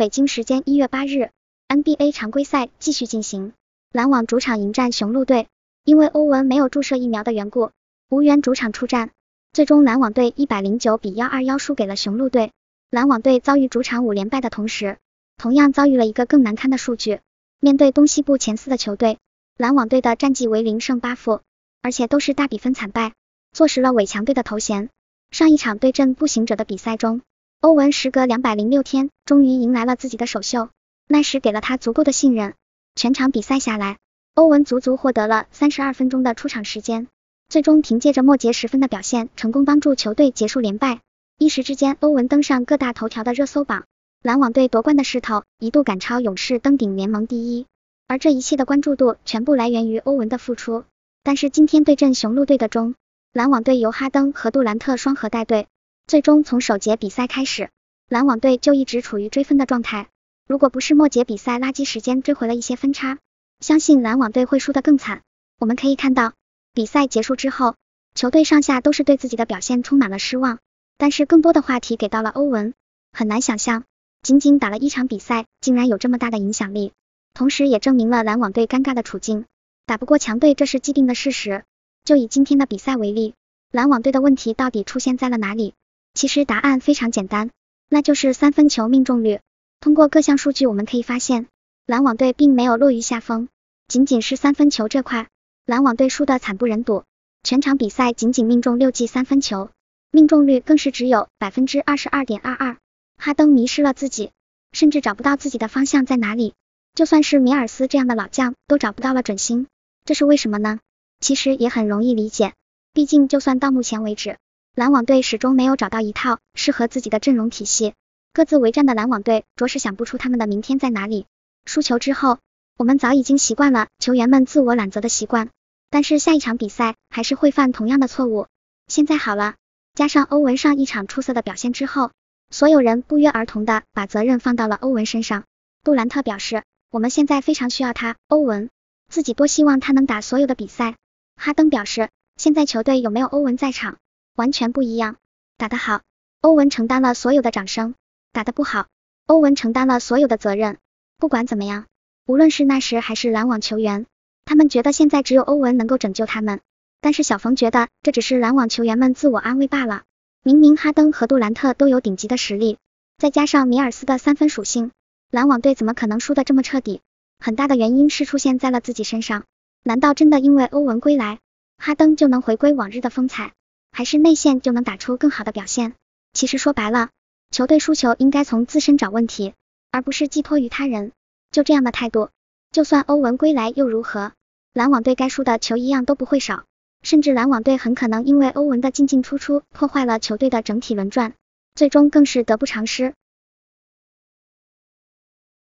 北京时间一月八日，NBA 常规赛继续进行，篮网主场迎战雄鹿队。因为欧文没有注射疫苗的缘故，无缘主场出战。最终篮网队一百零九比幺二幺输给了雄鹿队。篮网队遭遇主场五连败的同时，同样遭遇了一个更难堪的数据：面对东西部前四的球队，篮网队的战绩为零胜八负，而且都是大比分惨败，坐实了伪强队的头衔。上一场对阵步行者的比赛中，欧文时隔两百零六天，终于迎来了自己的首秀，那时给了他足够的信任。全场比赛下来，欧文足足获得了三十二分钟的出场时间，最终凭借着末节十分的表现，成功帮助球队结束连败。一时之间，欧文登上各大头条的热搜榜，篮网队夺冠的势头一度赶超勇士登顶联盟第一，而这一切的关注度全部来源于欧文的复出。但是今天对阵雄鹿队的中，篮网队由哈登和杜兰特双核带队。最终从首节比赛开始，篮网队就一直处于追分的状态。如果不是末节比赛垃圾时间追回了一些分差，相信篮网队会输得更惨。我们可以看到，比赛结束之后，球队上下都是对自己的表现充满了失望。但是更多的话题给到了欧文，很难想象，仅仅打了一场比赛，竟然有这么大的影响力。同时也证明了篮网队尴尬的处境，打不过强队这是既定的事实。就以今天的比赛为例，篮网队的问题到底出现在了哪里？其实答案非常简单，那就是三分球命中率。通过各项数据，我们可以发现，篮网队并没有落于下风，仅仅是三分球这块，篮网队输的惨不忍睹。全场比赛仅仅命中六记三分球，命中率更是只有百分之二十二点二二。哈登迷失了自己，甚至找不到自己的方向在哪里。就算是米尔斯这样的老将，都找不到了准心，这是为什么呢？其实也很容易理解，毕竟就算到目前为止。篮网队始终没有找到一套适合自己的阵容体系，各自为战的篮网队着实想不出他们的明天在哪里。输球之后，我们早已经习惯了球员们自我揽责的习惯，但是下一场比赛还是会犯同样的错误。现在好了，加上欧文上一场出色的表现之后，所有人不约而同的把责任放到了欧文身上。杜兰特表示，我们现在非常需要他。欧文自己多希望他能打所有的比赛。哈登表示，现在球队有没有欧文在场？完全不一样，打得好，欧文承担了所有的掌声；打得不好，欧文承担了所有的责任。不管怎么样，无论是那时还是篮网球员，他们觉得现在只有欧文能够拯救他们。但是小冯觉得这只是篮网球员们自我安慰罢了。明明哈登和杜兰特都有顶级的实力，再加上米尔斯的三分属性，篮网队怎么可能输的这么彻底？很大的原因是出现在了自己身上。难道真的因为欧文归来，哈登就能回归往日的风采？还是内线就能打出更好的表现。其实说白了，球队输球应该从自身找问题，而不是寄托于他人。就这样的态度，就算欧文归来又如何？篮网队该输的球一样都不会少，甚至篮网队很可能因为欧文的进进出出破坏了球队的整体轮转，最终更是得不偿失。